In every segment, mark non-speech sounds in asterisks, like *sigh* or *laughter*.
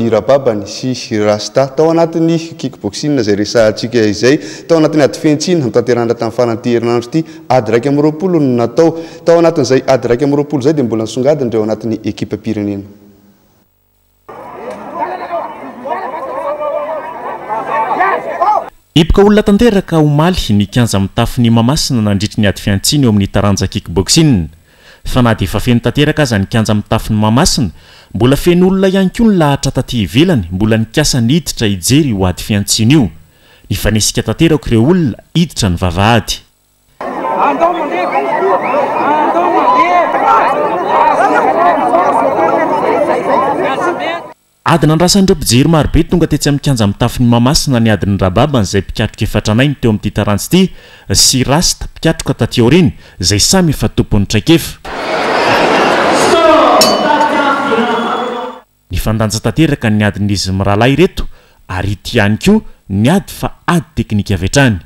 irababany sy rasta tao anatin'ny kikbosi zay resa ntsika izay tao anatin'ny ady fiantsina ntanterana taminy farantiherinandro ity ady raiky amroapolo natao tao anatin' zay ady raiky amroapolo zay dia mbola nsongadyny ndreo anatin'ny ekipa pirenenaibaka olona tanteraka homaly nykanja mitafy ny mamasina nandritry ny ady fiatsiana eo amin'ny taranja kikbosie fa nah de efa feny tanteraka aza nikanja ami'tafi ny mamasina mbola feno olona ihany ko ny lahatra tatiivelany mbola nikasany hiditra ijery ho ady fiantsina io ny fanesika tanterako ireo olona hiditra ny vavahady ady na andrasanydreo pijery marobe tonga tetsya mikanja mitafi ny mamasy na ny adin'ny raha baban'izay mpikatroka efatranainy teo amin'ty tarantsy ity sy rasta mpikatroka tatiaoriny zay samy efa tompon'ny traikefa ny fandanja tanteraka ny adin'izy mirahalahy reto ary ty any koa ny ady fa ady teknika avetrany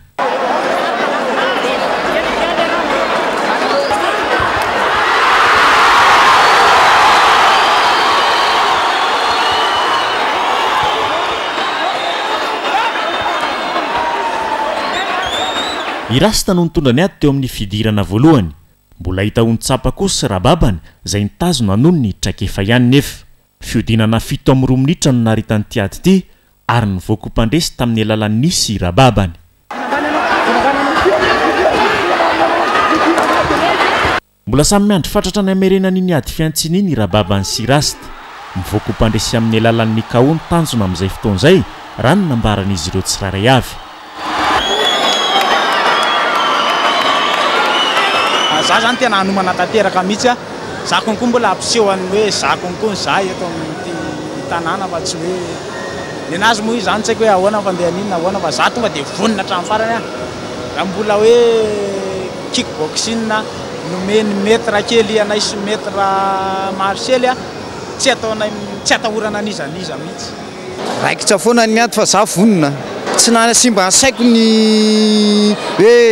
irasta no nytondra any ady teo amin'ny fidirana voalohany mbola hita honyn-tsapa ko sy rababany zay nitazona anono ny trakefa ihany ny efa fiodinana fito amin'ny rominitra no naharitanyity ady ity ary nyvoako mpandresy tamin'ny alalan'nisy rababany mbola samy miandry fatratra ny amerenan'iny ady fiantsiny iny irababany sy irasta nivoako mpandresy amin'ny alalan''nykao ny tanjona amin'izay fotoanazay ra no nambaran'izy ireo tsi raray avy za zany tena hanomana tateraka mihitsy a zakonkoa mbola ampisehoan'ny hoe zakonkoanza etoaitnàna fa tsy hoe nanazy moazany tshai hoe ahonafandehin ah fa zatonga dia vonina hatrain' farany raha mbola hoe kikboxi nomeny metre keliana isy metre marcely a tsy atahorana anizaizamihitsy raiki ts afoana nyaty fa za vonina tsy na simba saiko ny hoe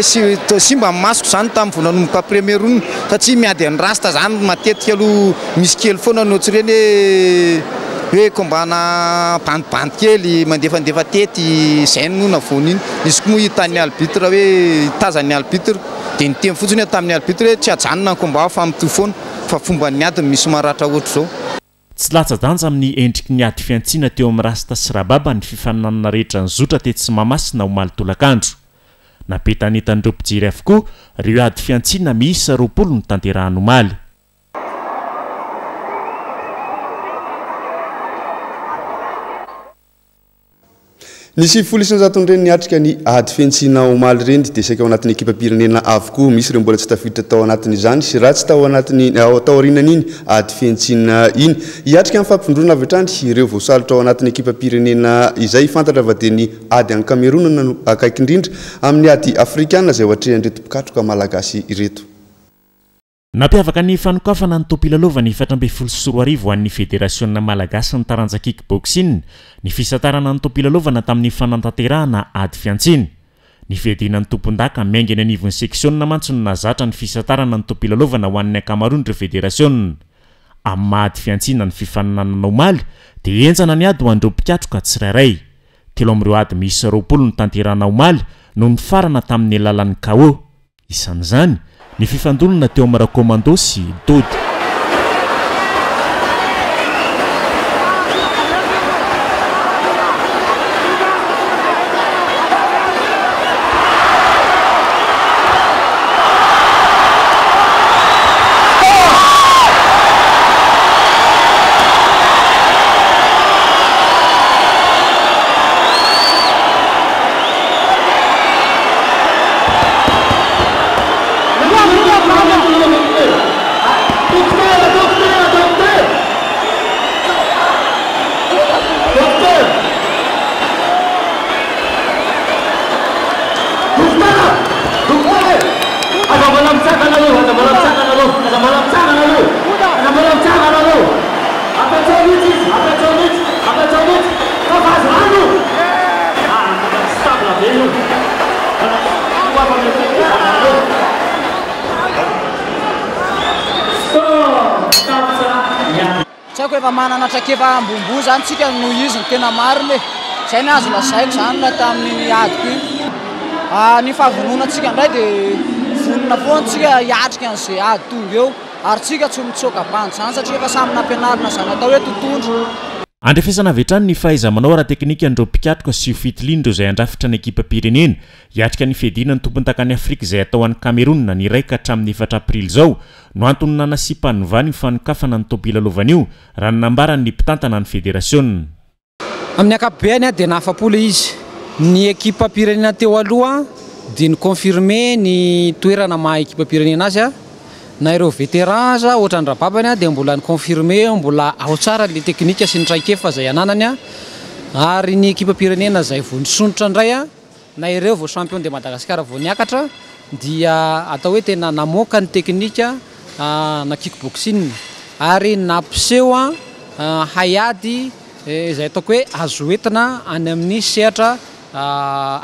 simba nmasoko zany tamin'ny vonanomopapremerona satsia miady any rasta zany matetika aloha misy kely foana notsy reny hoe hoe kombana bandibandikely mandefandefa tety zayn no na vona iny izy ko moa hitan'ny albitre hoe htazany albitra dia nitemy fotsiny hoe tamin'ny albitre he tsy ajanona nkomba fa mnto foana fa fomba ny adiny misy maharatra oatra zao tsy latsadanja amin'ny endriky ny ady fiantsiana teo amin'ny rasta sirababa ny fifananana rehetra ny zotra te tsy mamasy na ho maly tolakandro napetanyitanydreo mpijiry avokoa reo ady fiantsiana misa roapolo ny tanterahanymaly nisy folo isinazatonireny niatrika ny ady fentsina omaly ireny dia saik ao anatin'ny ekipa pirenena avokoa misy ireo mbola tsy tafiditra tao anatin' izany sy raha tsy tao anatiny tao rianana iny ady fentsina iny hiatrika in'n fampiondroana avy a-trandy ireo voasalotra ao anatiny ekipa pirenena izay ifantatra va dia ny ady any kameronna no akaiky indrindra amin'ny ady afrikae zay ho atrehandretom-pokatroka malagasy ireto nampiavaka ny fanokafana ny tompilalovana arb flosoroi hoan'ny federasionna malagasi ny taranjakiky boksia ny fisantarana ny tompilalovana tamin'ny fanantanterahana ady fiantsiny ny fehdinan'ny tompon-daka mainga ny anivon'ny seksiona mantsony na zatra ny fisantarana ny tompilalovana ho an'ny ankamaroanyreo federasiona amn'nymahady fiantsina ny fifanananana omaly de enjana ny ady ho andreo mpikatroka tsirairay telo am'ireo ady misroaolo ny tanterana omaly noho ny farana tamin'ny alalan'ny kao isan'izany ny fifandonana teo amaracomando sy dody kefa manana atrakefa ambombo zany tsika noho izy ny tena mariny hoe zay nazo lazaiko zany laha tamin'ny adiko iy ah, ny fahavonona ntsika ndray dia vonona fonytsika hiatrika an'za ady tog eo ary tsika tsy mitsoka -panto zany satria efa samyny ampianarina zany atao hoe tontondro andrefasana avehntrany ny fahaizahmanao raha teknikaandreo mpikatroka sy ofitiliny ndreo zay andrafitra ny ekipa pirenena hiatrika ny fedianany tompony takan'ny afrika izay atao an'ni camerona nyraika hatramin'ny efatraaprily zao no antony nanasimpanyvanyny fanikafana ny tompila alovanaio raha ny nambarany ny mpitantana ny fedérationa amin'ny akapobeany a dia nahafapola izy ny ekipa pirenena teo aloha di ny confirme ny toerana maha ekipa pireneana azy a naireo vétéranzaohatra 'ny rababanydimbola confiremboa aotla teia sy nieayayaynyipeiee zay voniootrandayaieo vochampion de madagasavaaoeanyeiakikboxi ary napseo haa eh, zay ataoko hoe azoeina ay ain'ny etra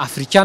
afrika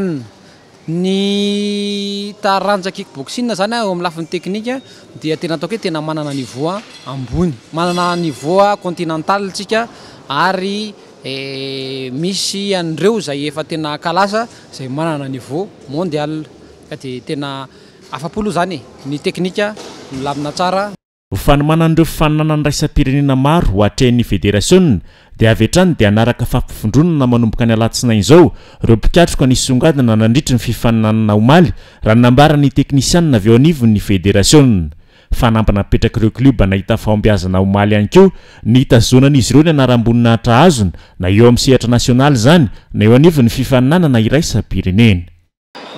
ny taranja kik boxie zany a eo amin'y lafiny teknika dia tena ataokoho tena manana nive a ambony manana niveaa continentaletsika ary eh, misy andreo zay efa tena kalasa zay manana niveau mondial a di tena afapoloa zany e ny teknika milamina tsara hofanomanan'ireo fifaninana ny raisapirenena maro ho atrain'ny federasioa de avy ntrany de anaraka fampifondronana manomboka ny alatsinain zao ireo mpikatroka nysongadina nandritra ny fifaninanana omaly raha nambarany teknisianna avy eo anivo'ny federasioa fa nampina petrakareo cluba nahita faombeazana omaly hany ko ny ita zonanaizy ireo ny anarambonina hatra azona na eo amn'ny sehatra nasionaly zany na eo anivony fifaninanana iraisa pirenena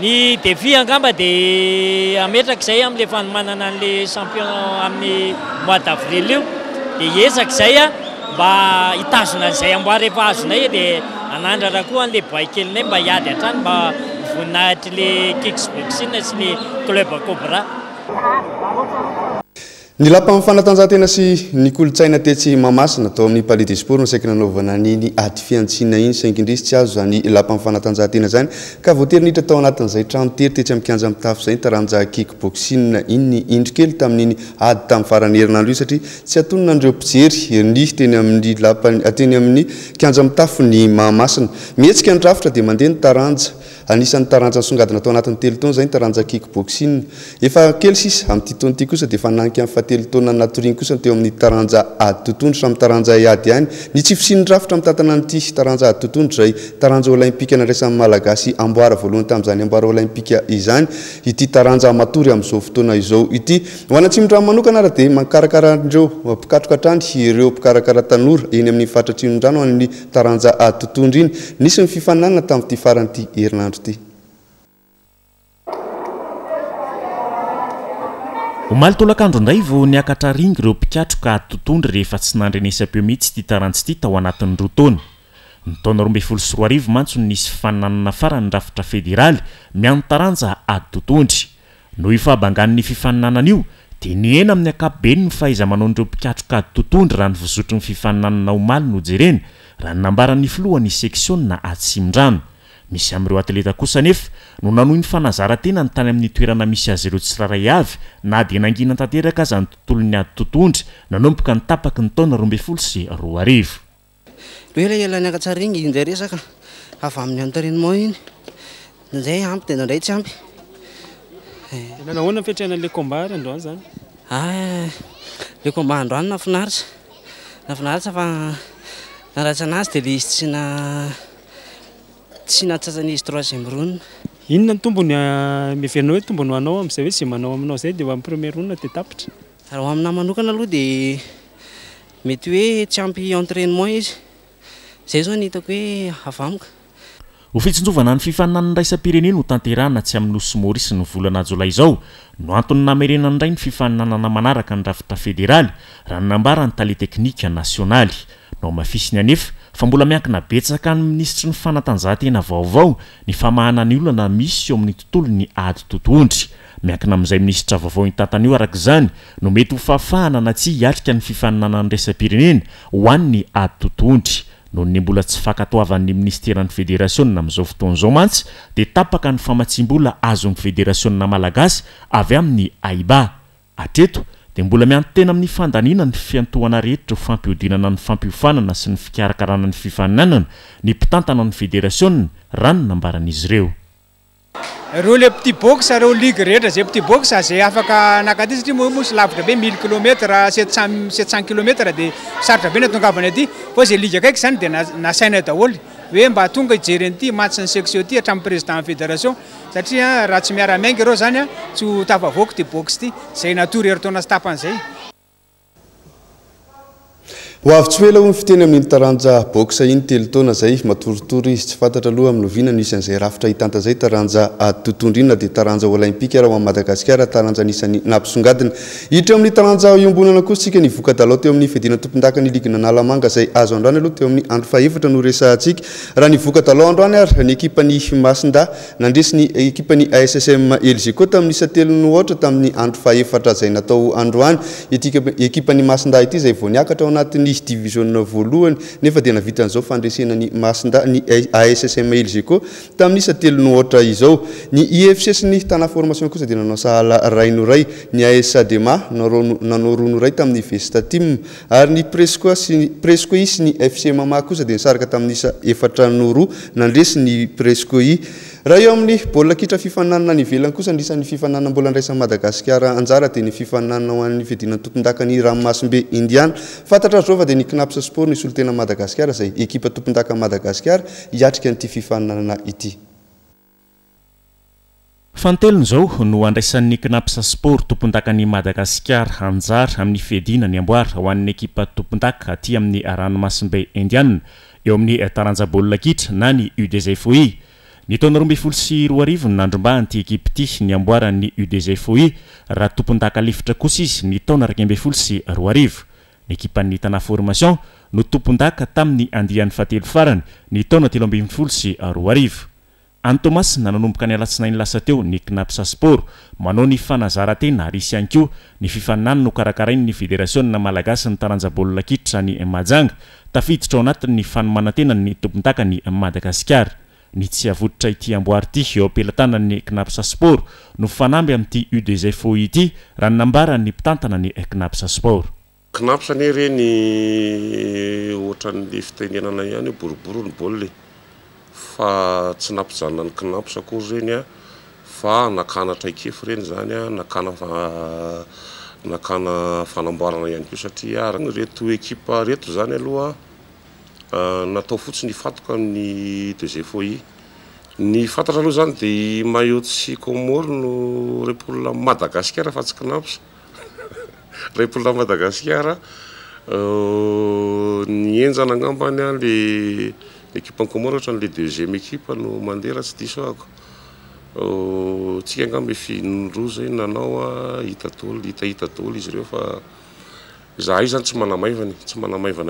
ny defi angamba dia ametraka izay amin'ley fanomanana an'la champion amin'ny mois d' avril io dia hiesaka izay a mba hitazona an'izay amboarehefa azona i e, dia anandra raha koa n'lay boay kelinay mba hiady han-trany mba ivoninahitrylay kigsbokxin sy ly club akobra ny lapa ami'nfanatanjahantena sy ny kolotsaina tetsy mahamasina atao amin'ny pale de sport masaiky nanaovana nny ady fiantsina iny saingindrisy tsy azo zany lapa aifanatanjahantena zany ka voateri ny hihtra atao anatin'zay tranotery tetsy ai'n kianja mitafo zay ny taranja keky boksia inyny indri kely tamin'iny ady tamin'ny faranerina andro io satria tsy atonona ndreo mpijery ny tenyaminy lapa teny amin'ny kanja mitafo ny mahamasina mihetsika antrafitra dia mandeha ny taranja anisan'ny taranja nysongadina tao anatn'ny telotona za taranja kikboxi efakelysis amtytoty osa difa nak fatelotonanainy kosateamin'ny tranja aotondy amtranja ayany nytsifisindrafitra tatanatytranjaatotodry zay tranjalampikaaasamalaasy aboara valohanytazay aboalapka izany ity tranjaatory amzao fotoanaizao ity oanatsiondranomanokana rha dia makarakarandreo pikatrokatrany reopikarakaratanora eny amn'fatratindranoy tranja atotondr iny nisy ny fifananna tami'tyfaranty herinan homaly toloakandro indray vao ny akatra ringy ireo mpikatro ka ady totondry rehefa tsy nandrenesam-peo mih tsy ity taranjy ty tao anatiny rotaona ny taonarobe fol syr i mantsony nisy fifaninanana fara ny rafitra federaly miano taranja ady tontondry no ifaabangan'ny fifaninanana io de ny hena amin'ny akapobeny ny fahaiza manao ndreo mpikatroka ady totondry raha nyvozotro ny fifaninanana homaly no jereny raha ny nambaran'ny filohany sektion na atsimin-drano misy ami'ireo atleta kosa nefa no nanohy 'ny fanazarantena ny tany amin'ny toerana misy azy reo tsy raharay avy na di nangina atanteraka aza ny tontolo ny ady tontondry nanomboka ny tapaky ny taona ro mbey folo sy roa arivo tsy natsasan'izy troisim rona inona ny tombony venao ah, hoe tombony anao am'zay hoe sa manao aminao zay de o am'y premier rona detapita rh ho amina manokana aloha dia mety hoe tsy ampy entrainement izy zay zao ny hitako hoe av amika ho fitsonjovana ny fifaninanyndraisampirene no tanterana tsy amin'nyos marisy ny volana ajo lay izao no antony namerenany idray ny fifaninana na manaraka ny ravitra fédéraly raha no nambarany taléteknika nationaly nao mafisiny anefa fa mbola miankina betsaka ny minisitra ny fanatanjahantena vaovao ny famahana ny olana misy eo amin'ny tontolo ny adi totondry miankina amin'izay ministra vaovao iny tantanyo arak' izany no mety ho fahafahana na tsy hiatrika ny fifananana ny resam-pirenena ho any ny adi totontry nohonny mbola tsy fakatoavan'ny ministeran'ny federasionna amin'izao fotoanaizao mantsy de tapaka ny famatsiambola azony federasionna malagasy avy amin'ny aiba ateto di mbola mianontena amin'ny fandanina ny fiantohana rehetireo fampihodinana ny fampiofanana sy ny fikarakarana ny fifananana ny mpitantana ny fédérationa ranon ambaranaizy ireo reo le mpitit boxa reo lige rehetra zay mpitit boxa zay afaka anakaty satria moa mosy lavitra be mille kilomètre setcen sept cent kilometre di sarotra be natongavany aty fa izay lige akaiky zany di nana saina daholy hoe mba tonga hijerin'ity mantsiny section ty hatramn'y président fédération satria raha tsy miara-miaingy reo zany a tsy ho tafavoaky ty box ty zay natoyrerotoana stapan'izay oavytsy oela nyfiteny ami' taranjabo iny telotona ay aotortsftra oanai'ay aayan dampikatrajaisn'yait amin'ny tranjabonanaosia nyoateoain'nyiaaaay azoaayaohatean'yaoetra noeirah nyokaandroany aynyekipany masnda nandesy ny eipany asslg koa tam'istelnota tamin'ny andro faeatrazay natoadroany eipny madaty ay niakatra a anatin'ny i divisioa voalohany nefa dia navita an'zao fandresena ny masinda ny assmail ge koa tamin'isa telo ny oatra izao ny ifc sy ny tana formation kosa dia nanao sahala rai no ray ny asadma nanoroano ray tamin'ny vestati ary ny presqs presqo i sy ny fc mama kosa dia nisaraka taminisa efatra noroa nandresy ny presqo i raha eo amin'ny baolila kitra fifananana ny velany kosa indrisan'ny fifanana mbola andraisan'ny madagasikara anjara dia ny fifanana hoan'ny fiedinan'ny tompondaka ny ranomasombe indiana fantatra azrao fa dia ny kinapsa sport nyisy olotena madagasikara zay ekipa tompondakay madagasikara hiatrika n'ity fifanana ity fantelona izao no andraisan'ny kinapis sport tompondaka ny madagasikara anjara amin'ny fiediana ny amboara ho an'ny ekipa tompondaka aty amin'ny ranomasombe indiana eo amin'ny taranja baolina kitra na ny udz fi ny taonaroambiyfolo sy roarivonandrombanyity ekip ity nyamboaran'ny ud fy raha tompondaka leftra kos izy ny tona b snykipn'ny t formaion no topondaka tamin'ny andihan'nyatelofrany ny taona telomfol sy antomasna nanomboka ny alatsinainylasa teo ny knapsasport manao ny fanazaratena risianko ny fifannany no karakarain'ny federasiona malagasi ny taranjabolinakitra ny majanga tafiditra ao anatin'ny fanomanatenany topondakanyadaa ny tsy avoditra ity amboary ity eo ampilatanany kinapos sport no fanamby amin'ity udzfa ty raha ny nambaran ny mpitantana ny knapos sport kinaposa anye reny ohatra n'le fitaininana ihany o boroboro ny baolle fa tsy nampizanona ny kinapos kory reny a fa nakanatra ikefo reny zany a nakana fa nakana fanamboarana iany keo satria arny reto ekipa reto zany aloha Ah, natao fotsiny hfatoko amin'ny deug foi nyfatatra aloha zany de malosy komor no repola madagasikara fa tsy kinapos *laughs* repola madagasikara ah, nienjana anamb any ale kipekomor ohatra anle deuxeme ekipa no mandeharaha tsy disoako ah, tsika agnamby e finro zay nanao a hita dolo hitahita dolo izy reo fa nytsy ay tsy maaaa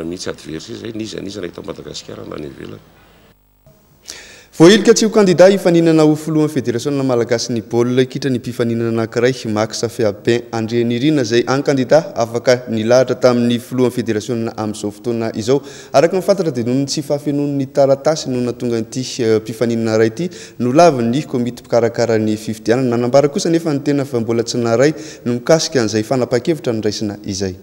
mihitsyerayizanizana itmadaasianayenyhohadeaiomalagasi nybaolina htra ny mpifaninana anairayaibn daninazay an kandida afaka nilahatra tamin'ny filohan federaioa amin'izao fotoana izao araka nifantatra dia nontsy fafno'ny taratasy noho natonga ity eh, mpifaninana ray ity nolavi nykomity -ikarakarany fifidian nanambara kosa nefa ny tena va bola tsinaray no mikaika n'izay fanapa-kevitra nyraisina izay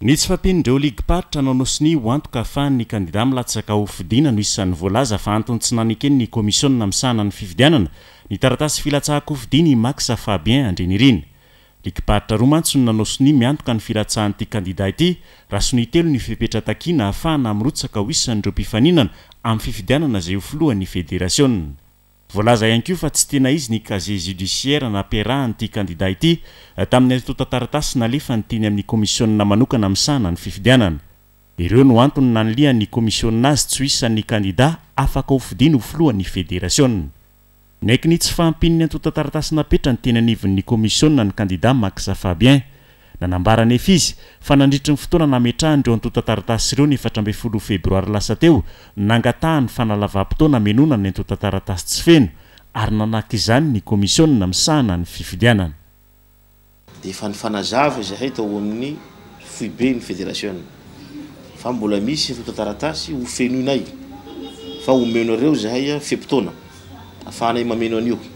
ny tsy fampen' ndreo ligparitra nanosini ho antoka hahafahany kandida milattsaka ofidiana no isan'ny voalaza fa antony tsi nanykeny ny kommisionna amin'nysahna ny fifidianana ny taratasy filatsahakofidina max fabien andriniriny lig paritra roa mantso ny nanosini miantoka ny filatsahan'ity kandidaity raso ny itelo ny fepetra takiana ahafahana amirotsaka oisany dreo mpifaninana amin'ny fifidianana zay ho folohan'ny federasiona voalaza ihanko fa tsy tena izy ny kaze judisiaira nampiarahan'ity kandida ity tamin'ny antotantaratasi na lefa ny teny amin'ny kommisioa manokana min'sahana ny fifidianana ireo no antony na anolihan'ny kommisiona azy tsy isan'ny kandida afaka ofidiany ho filohany federasioa nyrainky ny tsy faampin'ny antotantaratasi na petra ny teny anivon'ny kommisioa ny kandida maxa fabien nanambarany efaizy fa nandritry ny fotoana nametrandreo antotantaratasy syireo ny efatra ambe folo febroiry lasa teo nangataha ny fanalavahmpotoana menona ny antotantaratasy tsy feno ary nanahak' izany ny kommisionna misahana ny fifidianana de efa ny fanazava zahay taoo amin'ny fiibe ny fédérationa fa mbola misy atotantaratasy ho feno inay fa homenoareo zahay fem-potoana ahafahanay mameno an'io